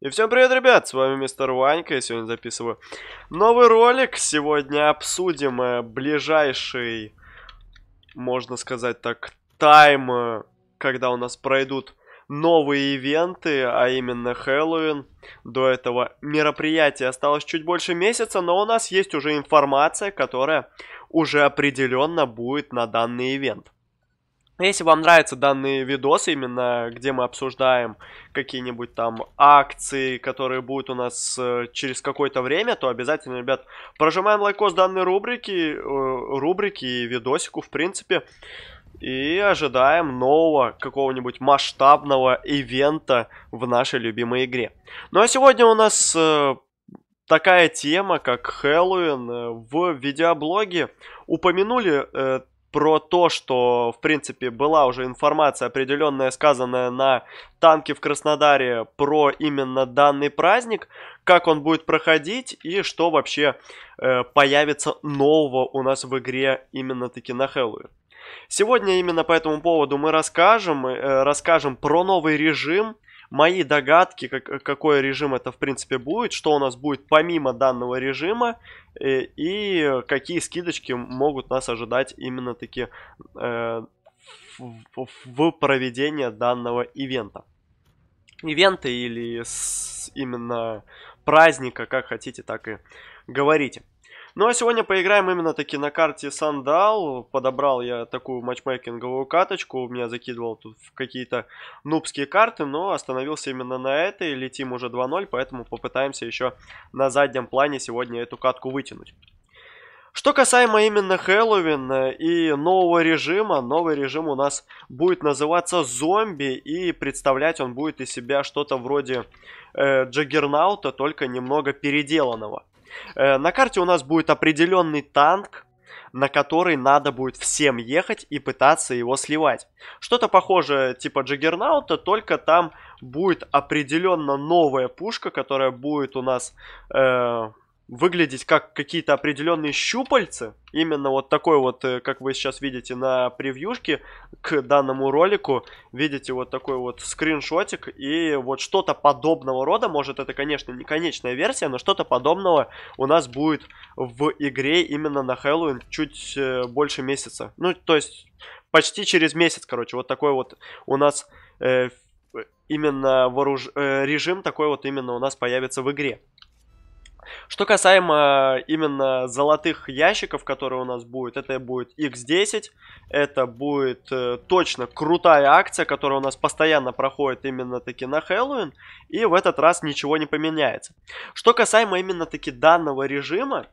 И всем привет, ребят, с вами мистер Ванька, я сегодня записываю новый ролик. Сегодня обсудим э, ближайший, можно сказать так, тайм, э, когда у нас пройдут новые ивенты, а именно Хэллоуин. До этого мероприятия осталось чуть больше месяца, но у нас есть уже информация, которая уже определенно будет на данный ивент. Ну, если вам нравятся данные видосы, именно где мы обсуждаем какие-нибудь там акции, которые будут у нас э, через какое-то время, то обязательно, ребят, прожимаем лайкос данной рубрики, э, рубрики и видосику, в принципе. И ожидаем нового какого-нибудь масштабного ивента в нашей любимой игре. Ну а сегодня у нас э, такая тема, как Хэллоуин. В видеоблоге упомянули про то, что, в принципе, была уже информация определенная, сказанная на танке в Краснодаре про именно данный праздник, как он будет проходить и что вообще э, появится нового у нас в игре именно-таки на Хэллоуин. Сегодня именно по этому поводу мы расскажем, э, расскажем про новый режим, мои догадки, как, какой режим это в принципе будет, что у нас будет помимо данного режима и, э, и какие скидочки могут нас ожидать именно таки э, в, в проведении данного ивента. Ивента или с, именно праздника, как хотите, так и говорите. Ну а сегодня поиграем именно таки на карте Сандал. Подобрал я такую матчмейкинговую каточку. Меня закидывал тут в какие-то нубские карты, но остановился именно на этой. Летим уже 2-0, поэтому попытаемся еще на заднем плане сегодня эту катку вытянуть. Что касаемо именно Хэллоуин и нового режима, новый режим у нас будет называться «Зомби», и представлять он будет из себя что-то вроде э, Джаггернаута, только немного переделанного. Э, на карте у нас будет определенный танк, на который надо будет всем ехать и пытаться его сливать. Что-то похожее типа Джиггернаута, только там будет определенно новая пушка, которая будет у нас э, выглядеть как какие-то определенные щупальца, именно вот такой вот, э, как вы сейчас видите на превьюшке к данному ролику, видите вот такой вот скриншотик и вот что-то подобного рода, может это, конечно, не конечная версия, но что-то подобного у нас будет в игре именно на Хэллоуин чуть э, больше месяца. Ну, то есть почти через месяц, короче, вот такой вот у нас э, э именно вооруж... э, режим такой вот именно у нас появится в игре. Что касаемо именно золотых ящиков, которые у нас будут, это будет X10, это будет э, точно крутая акция, которая у нас постоянно проходит именно таки на Хэллоуин, и в этот раз ничего не поменяется. Что касаемо именно таки данного режима,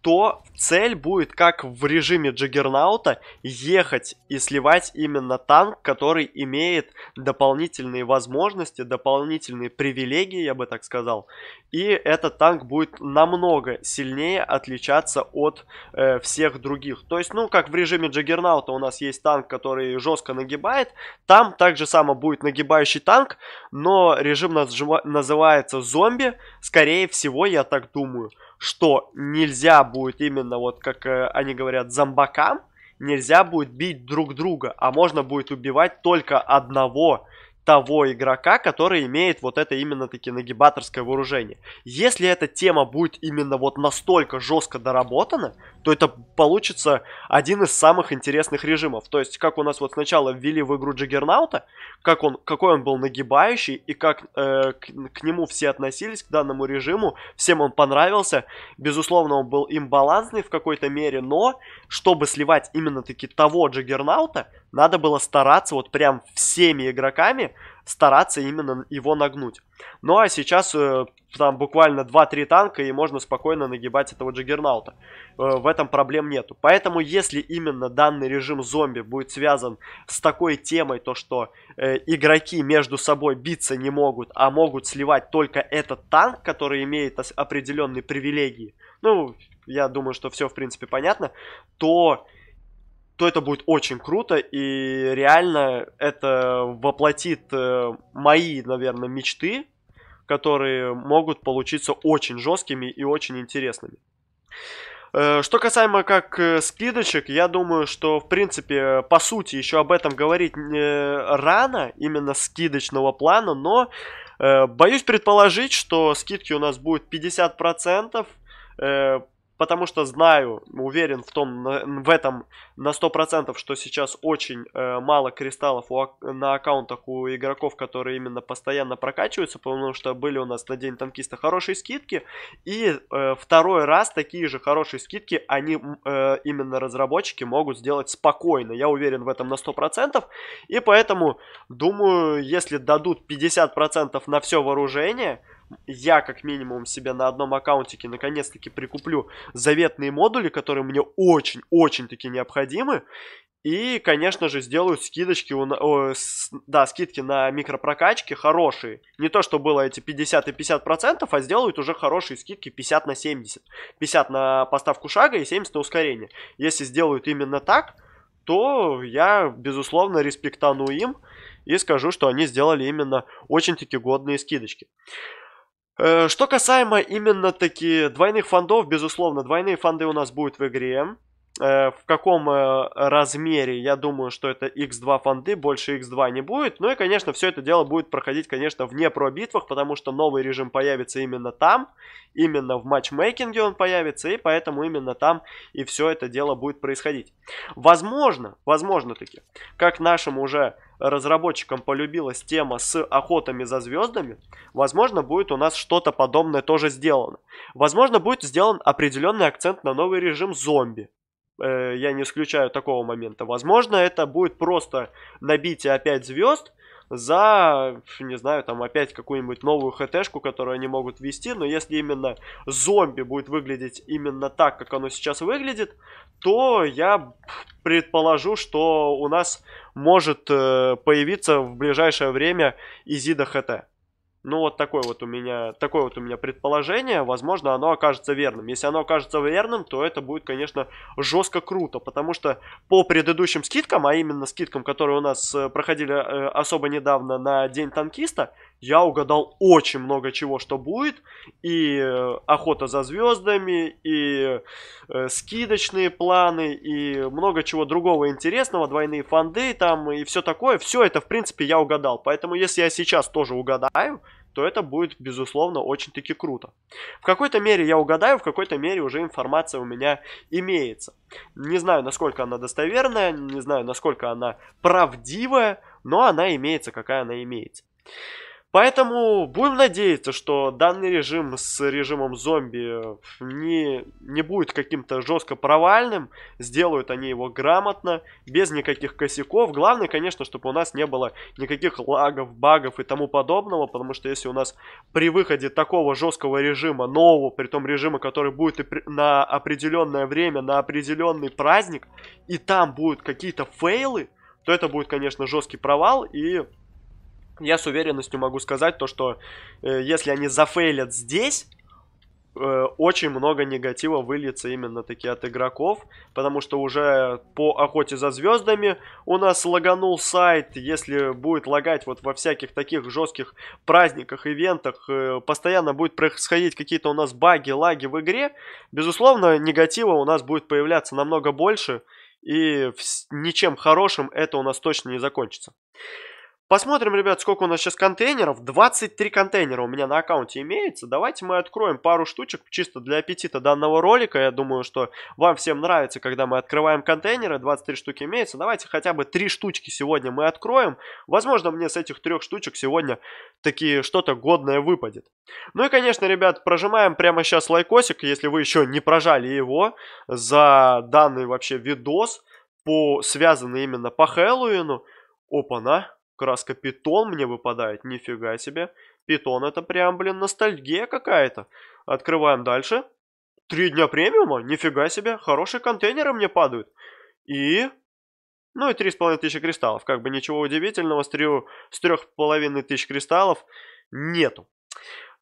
то цель будет, как в режиме Джаггернаута, ехать и сливать именно танк, который имеет дополнительные возможности, дополнительные привилегии, я бы так сказал. И этот танк будет намного сильнее отличаться от э, всех других. То есть, ну, как в режиме Джаггернаута у нас есть танк, который жестко нагибает, там также само будет нагибающий танк, но режим назва- называется зомби, скорее всего, я так думаю что нельзя будет именно, вот как э, они говорят, зомбакам, нельзя будет бить друг друга, а можно будет убивать только одного того игрока, который имеет вот это именно-таки нагибаторское вооружение. Если эта тема будет именно вот настолько жестко доработана, то это получится один из самых интересных режимов. То есть, как у нас вот сначала ввели в игру Джиггернаута, как он, какой он был нагибающий и как э, к, к нему все относились, к данному режиму, всем он понравился. Безусловно, он был имбалансный в какой-то мере, но чтобы сливать именно-таки того Джиггернаута, надо было стараться вот прям всеми игроками стараться именно его нагнуть. Ну а сейчас э, там буквально 2-3 танка и можно спокойно нагибать этого джиггернаута. Э, в этом проблем нету. Поэтому если именно данный режим зомби будет связан с такой темой, то что э, игроки между собой биться не могут, а могут сливать только этот танк, который имеет определенные привилегии, ну, я думаю, что все в принципе понятно, то то это будет очень круто, и реально это воплотит э, мои, наверное, мечты, которые могут получиться очень жесткими и очень интересными. Э, что касаемо как э, скидочек, я думаю, что в принципе по сути еще об этом говорить рано, именно скидочного плана, но э, боюсь предположить, что скидки у нас будут 50%. Э, потому что знаю, уверен в том, в этом на 100%, что сейчас очень э, мало кристаллов у, на аккаунтах у игроков, которые именно постоянно прокачиваются, потому что были у нас на День Танкиста хорошие скидки, и э, второй раз такие же хорошие скидки они, э, именно разработчики, могут сделать спокойно, я уверен в этом на 100%, и поэтому, думаю, если дадут 50% на все вооружение, я как минимум себе на одном аккаунтике наконец-таки прикуплю заветные модули, которые мне очень-очень-таки необходимы. И, конечно же, сделают скидочки, о, с, да, скидки на микропрокачки хорошие. Не то, что было эти 50 и 50 процентов, а сделают уже хорошие скидки 50 на 70. 50 на поставку шага и 70 на ускорение. Если сделают именно так, то я, безусловно, респектану им и скажу, что они сделали именно очень-таки годные скидочки. Э, что касаемо именно таки двойных фондов, безусловно, двойные фонды у нас будут в игре. Э, в каком э, размере, я думаю, что это X2 фонды, больше X2 не будет. Ну и, конечно, все это дело будет проходить, конечно, вне про битвах, потому что новый режим появится именно там, именно в матчмейкинге он появится, и поэтому именно там и все это дело будет происходить. Возможно, возможно таки, как нашим уже разработчикам полюбилась тема с охотами за звездами, возможно, будет у нас что-то подобное тоже сделано. Возможно, будет сделан определенный акцент на новый режим зомби. Э, я не исключаю такого момента. Возможно, это будет просто набитие опять звезд за, не знаю, там опять какую-нибудь новую хт-шку, которую они могут ввести, но если именно зомби будет выглядеть именно так, как оно сейчас выглядит, то я предположу, что у нас может э, появиться в ближайшее время Изида ХТ. Ну, вот такое вот у меня, такое вот у меня предположение. Возможно, оно окажется верным. Если оно окажется верным, то это будет, конечно, жестко круто, потому что по предыдущим скидкам, а именно скидкам, которые у нас э, проходили э, особо недавно на День танкиста, я угадал очень много чего, что будет. И э, охота за звездами, и э, скидочные планы, и много чего другого интересного, двойные фонды там и все такое. Все это, в принципе, я угадал. Поэтому, если я сейчас тоже угадаю, то это будет, безусловно, очень-таки круто. В какой-то мере я угадаю, в какой-то мере уже информация у меня имеется. Не знаю, насколько она достоверная, не знаю, насколько она правдивая, но она имеется, какая она имеется. Поэтому будем надеяться, что данный режим с режимом зомби э, не, не будет каким-то жестко провальным. Сделают они его грамотно, без никаких косяков. Главное, конечно, чтобы у нас не было никаких лагов, багов и тому подобного. Потому что если у нас при выходе такого жесткого режима, нового, при том режима, который будет на определенное время, на определенный праздник, и там будут какие-то фейлы, то это будет, конечно, жесткий провал и я с уверенностью могу сказать то, что э, если они зафейлят здесь, э, очень много негатива выльется именно таки от игроков, потому что уже по охоте за звездами у нас лаганул сайт, если будет лагать вот во всяких таких жестких праздниках, ивентах, э, постоянно будет происходить какие-то у нас баги, лаги в игре, безусловно, негатива у нас будет появляться намного больше, и ничем хорошим это у нас точно не закончится. Посмотрим, ребят, сколько у нас сейчас контейнеров. 23 контейнера у меня на аккаунте имеется. Давайте мы откроем пару штучек чисто для аппетита данного ролика. Я думаю, что вам всем нравится, когда мы открываем контейнеры. 23 штуки имеется. Давайте хотя бы 3 штучки сегодня мы откроем. Возможно, мне с этих 3 штучек сегодня такие что-то годное выпадет. Ну и, конечно, ребят, прожимаем прямо сейчас лайкосик, если вы еще не прожали его, за данный вообще видос, по, связанный именно по Хэллоуину. Опа-на! Краска питон мне выпадает, нифига себе. Питон это прям, блин, ностальгия какая-то. Открываем дальше. Три дня премиума? Нифига себе, хорошие контейнеры мне падают. И... Ну и три с половиной тысячи кристаллов. Как бы ничего удивительного с, трех с половиной тысяч кристаллов нету.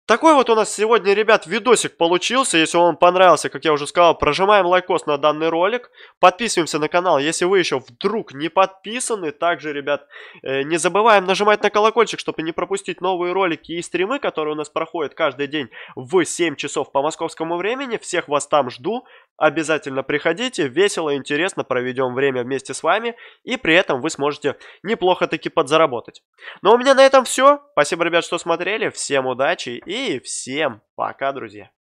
Такой вот у нас сегодня, ребят, видосик получился. Если вам понравился, как я уже сказал, прожимаем лайкос на данный ролик. Подписываемся на канал, если вы еще вдруг не подписаны. Также, ребят, э, не забываем нажимать на колокольчик, чтобы не пропустить новые ролики и стримы, которые у нас проходят каждый день в 7 часов по московскому времени. Всех вас там жду. Обязательно приходите, весело, и интересно проведем время вместе с вами, и при этом вы сможете неплохо таки подзаработать. Ну а у меня на этом все. Спасибо, ребят, что смотрели. Всем удачи и всем пока, друзья.